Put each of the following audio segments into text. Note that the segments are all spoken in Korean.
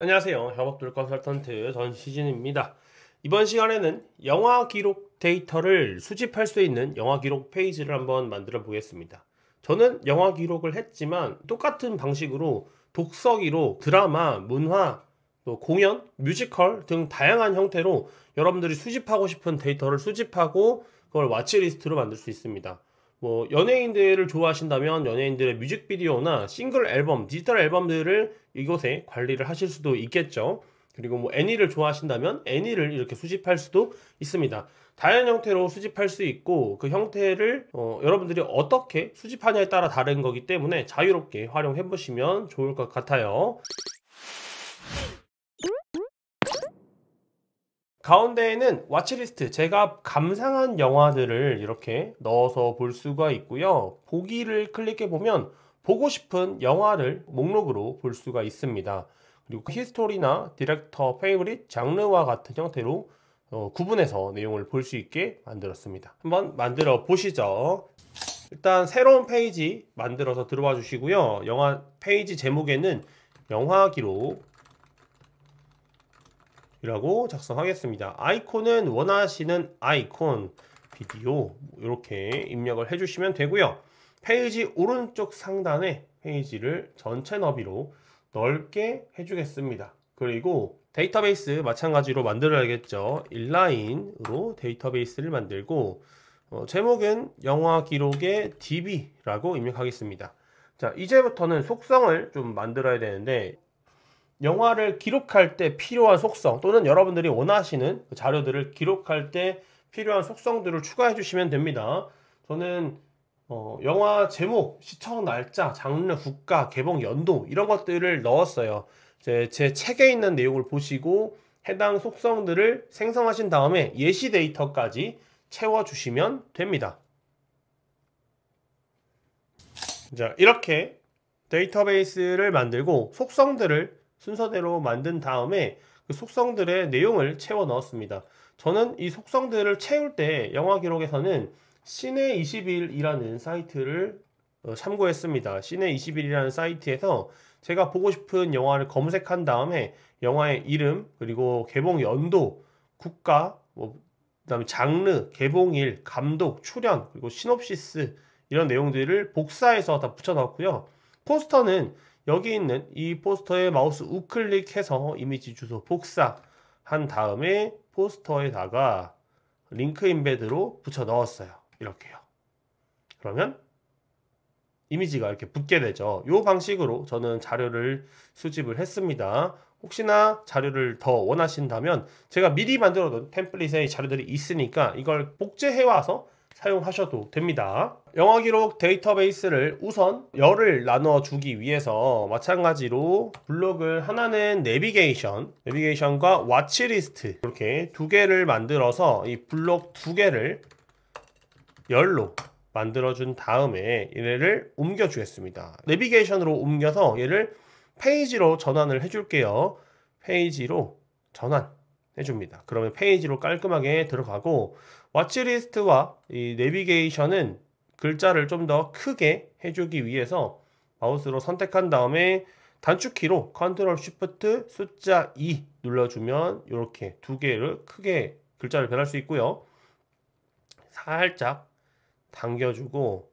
안녕하세요. 협업돌 컨설턴트 전시진입니다. 이번 시간에는 영화 기록 데이터를 수집할 수 있는 영화 기록 페이지를 한번 만들어 보겠습니다. 저는 영화 기록을 했지만 똑같은 방식으로 독서기로 드라마, 문화, 또 공연, 뮤지컬 등 다양한 형태로 여러분들이 수집하고 싶은 데이터를 수집하고 그걸 와치리스트로 만들 수 있습니다. 뭐 연예인들을 좋아하신다면 연예인들의 뮤직비디오나 싱글 앨범, 디지털 앨범들을 이곳에 관리를 하실 수도 있겠죠. 그리고 뭐 애니를 좋아하신다면 애니를 이렇게 수집할 수도 있습니다. 다양한 형태로 수집할 수 있고 그 형태를 어, 여러분들이 어떻게 수집하냐에 따라 다른 거기 때문에 자유롭게 활용해 보시면 좋을 것 같아요. 가운데에는 와치리스트 제가 감상한 영화들을 이렇게 넣어서 볼 수가 있고요. 보기를 클릭해 보면 보고 싶은 영화를 목록으로 볼 수가 있습니다. 그리고 그 히스토리나 디렉터 페이브릿 장르와 같은 형태로 어, 구분해서 내용을 볼 수 있게 만들었습니다. 한번 만들어 보시죠. 일단 새로운 페이지 만들어서 들어와 주시고요. 영화 페이지 제목에는 영화기록 이라고 작성하겠습니다. 아이콘은 원하시는 아이콘, 비디오 뭐 이렇게 입력을 해주시면 되고요. 페이지 오른쪽 상단에 페이지를 전체 너비로 넓게 해주겠습니다. 그리고 데이터베이스 마찬가지로 만들어야겠죠. 인라인으로 데이터베이스를 만들고 어, 제목은 영화 기록의 DB라고 입력하겠습니다. 자 이제부터는 속성을 좀 만들어야 되는데 영화를 기록할 때 필요한 속성 또는 여러분들이 원하시는 그 자료들을 기록할 때 필요한 속성들을 추가해 주시면 됩니다. 저는 어, 영화 제목, 시청 날짜, 장르, 국가, 개봉 연도 이런 것들을 넣었어요. 제, 제 책에 있는 내용을 보시고 해당 속성들을 생성하신 다음에 예시 데이터까지 채워주시면 됩니다. 자, 이렇게 데이터베이스를 만들고 속성들을 순서대로 만든 다음에 그 속성들의 내용을 채워 넣었습니다. 저는 이 속성들을 채울 때 영화 기록에서는 시내 21이라는 사이트를 어, 참고했습니다. 시내 21이라는 사이트에서 제가 보고 싶은 영화를 검색한 다음에 영화의 이름 그리고 개봉 연도, 국가, 뭐 그다음에 장르, 개봉일, 감독, 출연 그리고 시놉시스 이런 내용들을 복사해서 다 붙여 넣었고요. 포스터는 여기 있는 이 포스터에 마우스 우클릭해서 이미지 주소 복사한 다음에 포스터에다가 링크 인베드로 붙여 넣었어요. 이렇게요. 그러면 이미지가 이렇게 붙게 되죠. 이 방식으로 저는 자료를 수집을 했습니다. 혹시나 자료를 더 원하신다면 제가 미리 만들어 둔 템플릿에 자료들이 있으니까 이걸 복제해 와서 사용하셔도 됩니다. 영화 기록 데이터베이스를 우선 열을 나눠 주기 위해서 마찬가지로 블록을 하나는 내비게이션, 내비게이션과 와치리스트 이렇게 두 개를 만들어서 이 블록 두 개를 열로 만들어준 다음에 얘를 옮겨주겠습니다. 내비게이션으로 옮겨서 얘를 페이지로 전환을 해줄게요. 페이지로 전환. 해줍니다. 그러면 페이지로 깔끔하게 들어가고 와치리스트와 이 내비게이션은 글자를 좀 더 크게 해주기 위해서 마우스로 선택한 다음에 단축키로 컨트롤 쉬프트 숫자 2 눌러주면 이렇게 두 개를 크게 글자를 변할 수 있고요. 살짝 당겨주고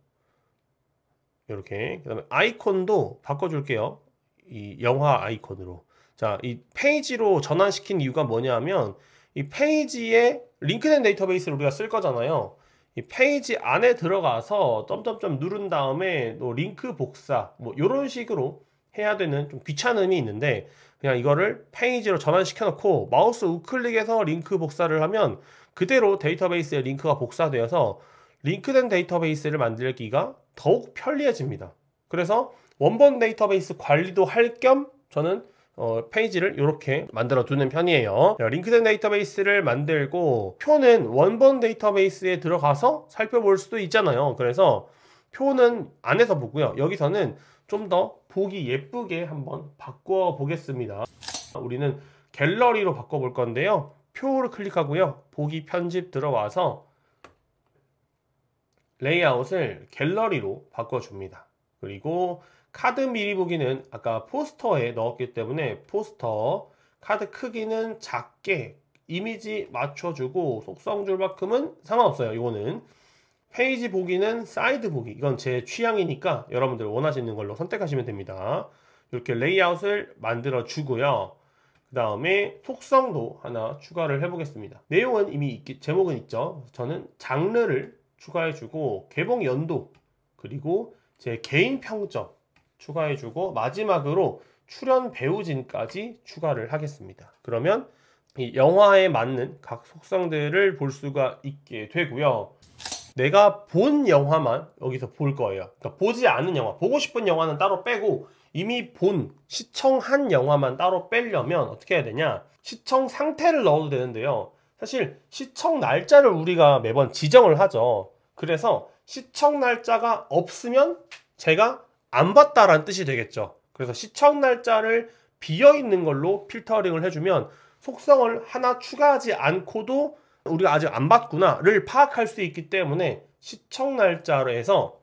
이렇게 그 다음에 아이콘도 바꿔줄게요. 이 영화 아이콘으로 자, 이 페이지로 전환시킨 이유가 뭐냐면 이 페이지에 링크된 데이터베이스를 우리가 쓸 거잖아요. 이 페이지 안에 들어가서 점점점 누른 다음에 또 링크 복사 뭐 이런 식으로 해야 되는 좀 귀찮음이 있는데 그냥 이거를 페이지로 전환시켜 놓고 마우스 우클릭해서 링크 복사를 하면 그대로 데이터베이스에 링크가 복사되어서 링크된 데이터베이스를 만들기가 더욱 편리해집니다. 그래서 원본 데이터베이스 관리도 할 겸 저는 어, 페이지를 이렇게 만들어 두는 편이에요 링크된 데이터베이스를 만들고 표는 원본 데이터베이스에 들어가서 살펴볼 수도 있잖아요 그래서 표는 안에서 보고요 여기서는 좀 더 보기 예쁘게 한번 바꿔 보겠습니다 우리는 갤러리로 바꿔 볼 건데요 표를 클릭하고요 보기 편집 들어와서 레이아웃을 갤러리로 바꿔줍니다 그리고 카드 미리 보기는 아까 포스터에 넣었기 때문에 포스터 카드 크기는 작게 이미지 맞춰주고 속성 줄만큼은 상관없어요. 이거는 페이지 보기는 사이드 보기 이건 제 취향이니까 여러분들 원하시는 걸로 선택하시면 됩니다. 이렇게 레이아웃을 만들어 주고요. 그 다음에 속성도 하나 추가를 해보겠습니다. 내용은 이미 있기, 제목은 있죠. 저는 장르를 추가해주고 개봉 연도 그리고 제 개인 평점 추가해주고 마지막으로 출연 배우진까지 추가를 하겠습니다. 그러면 이 영화에 맞는 각 속성들을 볼 수가 있게 되고요. 내가 본 영화만 여기서 볼 거예요. 그러니까 보지 않은 영화, 보고 싶은 영화는 따로 빼고 이미 본, 시청한 영화만 따로 빼려면 어떻게 해야 되냐? 시청 상태를 넣어도 되는데요. 사실 시청 날짜를 우리가 매번 지정을 하죠. 그래서 시청 날짜가 없으면 제가 안봤다라는 뜻이 되겠죠. 그래서 시청 날짜를 비어 있는 걸로 필터링을 해주면 속성을 하나 추가하지 않고도 우리가 아직 안 봤구나를 파악할 수 있기 때문에 시청 날짜로 해서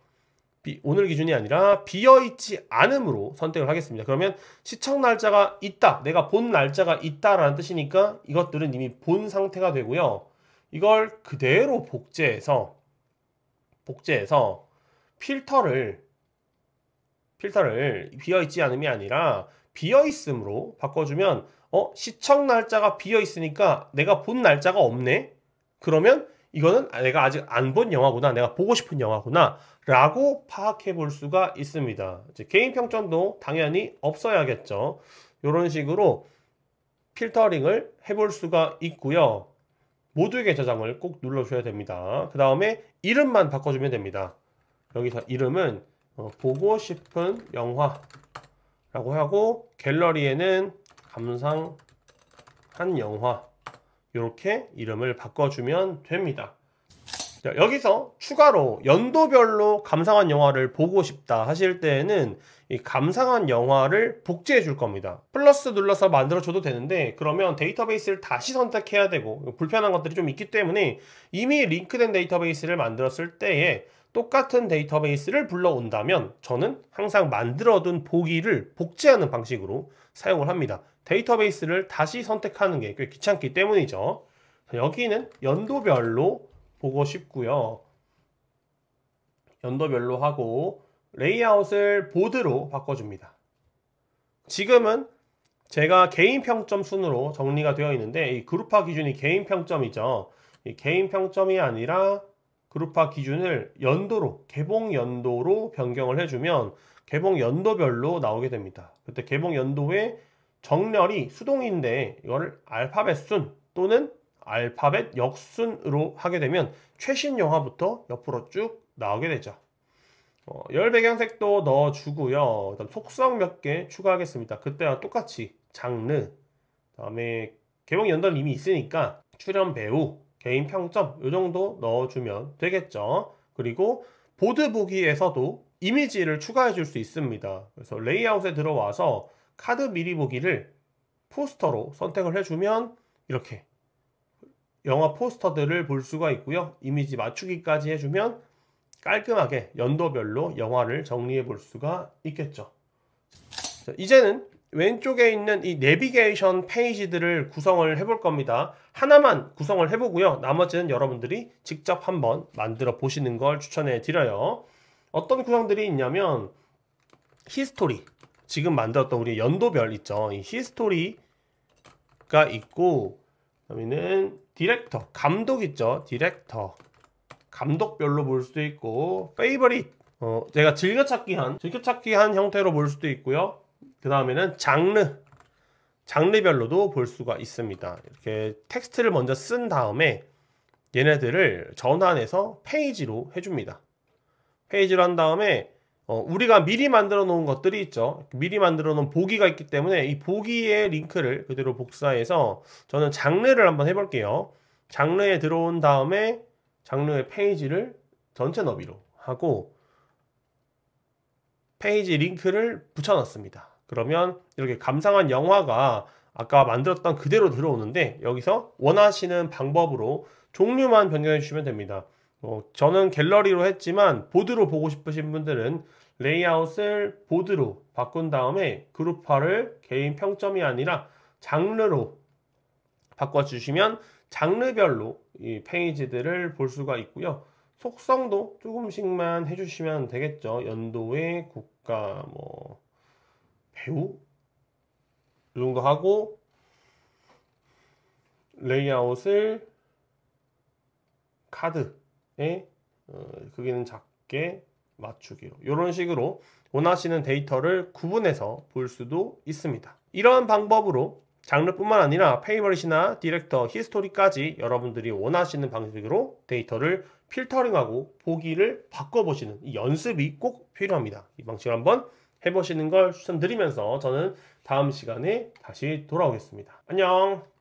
비, 오늘 기준이 아니라 비어있지 않음으로 선택을 하겠습니다. 그러면 시청 날짜가 있다, 내가 본 날짜가 있다라는 뜻이니까 이것들은 이미 본 상태가 되고요. 이걸 그대로 복제해서 복제해서 필터를 필터를 비어있지 않음이 아니라 비어있음으로 바꿔주면 어 시청 날짜가 비어있으니까 내가 본 날짜가 없네 그러면 이거는 내가 아직 안 본 영화구나 내가 보고 싶은 영화구나 라고 파악해 볼 수가 있습니다 개인 평점도 당연히 없어야겠죠 이런 식으로 필터링을 해 볼 수가 있고요 모두에게 저장을 꼭 눌러줘야 됩니다 그 다음에 이름만 바꿔주면 됩니다 여기서 이름은 어, 보고 싶은 영화라고 하고 갤러리에는 감상한 영화 이렇게 이름을 바꿔주면 됩니다. 자, 여기서 추가로 연도별로 감상한 영화를 보고 싶다 하실 때에는 이 감상한 영화를 복제해 줄 겁니다. 플러스 눌러서 만들어 줘도 되는데 그러면 데이터베이스를 다시 선택해야 되고 불편한 것들이 좀 있기 때문에 이미 링크된 데이터베이스를 만들었을 때에 똑같은 데이터베이스를 불러온다면 저는 항상 만들어둔 보기를 복제하는 방식으로 사용을 합니다. 데이터베이스를 다시 선택하는 게 꽤 귀찮기 때문이죠. 여기는 연도별로 보고 싶고요. 연도별로 하고 레이아웃을 보드로 바꿔줍니다. 지금은 제가 개인 평점 순으로 정리가 되어 있는데 이 그룹화 기준이 개인 평점이죠. 이 개인 평점이 아니라 그룹화 기준을 연도로 개봉 연도로 변경을 해주면 개봉 연도별로 나오게 됩니다. 그때 개봉 연도에 정렬이 수동인데 이걸 알파벳 순 또는 알파벳 역순으로 하게 되면 최신 영화부터 옆으로 쭉 나오게 되죠. 어, 열 배경색도 넣어주고요. 그다음 속성 몇 개 추가하겠습니다. 그때와 똑같이 장르, 그다음에 개봉 연도는 이미 있으니까 출연 배우, 개인 평점 이 정도 넣어주면 되겠죠. 그리고 보드 보기에서도 이미지를 추가해 줄 수 있습니다. 그래서 레이아웃에 들어와서 카드 미리 보기를 포스터로 선택을 해주면 이렇게 영화 포스터들을 볼 수가 있고요. 이미지 맞추기까지 해주면 깔끔하게 연도별로 영화를 정리해 볼 수가 있겠죠. 이제는 왼쪽에 있는 이 내비게이션 페이지들을 구성을 해볼 겁니다. 하나만 구성을 해보고요. 나머지는 여러분들이 직접 한번 만들어 보시는 걸 추천해 드려요. 어떤 구성들이 있냐면 히스토리 지금 만들었던 우리 연도별 있죠. 이 히스토리가 있고 그다음에는 디렉터 감독 있죠. 디렉터 감독별로 볼 수도 있고 페이버릿 어, 제가 즐겨찾기 한 즐겨찾기 한 형태로 볼 수도 있고요. 그 다음에는 장르 장르별로도 볼 수가 있습니다. 이렇게 텍스트를 먼저 쓴 다음에 얘네들을 전환해서 페이지로 해줍니다. 페이지로 한 다음에 어, 우리가 미리 만들어 놓은 것들이 있죠. 미리 만들어 놓은 보기가 있기 때문에 이 보기의 링크를 그대로 복사해서 저는 장르를 한번 해볼게요. 장르에 들어온 다음에 장르의 페이지를 전체 너비로 하고 페이지 링크를 붙여놨습니다. 그러면 이렇게 감상한 영화가 아까 만들었던 그대로 들어오는데 여기서 원하시는 방법으로 종류만 변경해 주시면 됩니다. 어, 저는 갤러리로 했지만 보드로 보고 싶으신 분들은 레이아웃을 보드로 바꾼 다음에 그룹화를 개인 평점이 아니라 장르로 바꿔주시면 장르별로 이 페이지들을 볼 수가 있고요. 속성도 조금씩만 해주시면 되겠죠. 연도의 국가, 뭐 배우? 이 정도 하고 레이아웃을 카드에 어, 크기는 작게 맞추기로 이런 식으로 원하시는 데이터를 구분해서 볼 수도 있습니다. 이러한 방법으로 장르뿐만 아니라 페이버릿이나 디렉터, 히스토리까지 여러분들이 원하시는 방식으로 데이터를 필터링하고 보기를 바꿔보시는 이 연습이 꼭 필요합니다. 이 방식을 한번 해보시는 걸 추천드리면서 저는 다음 시간에 다시 돌아오겠습니다. 안녕!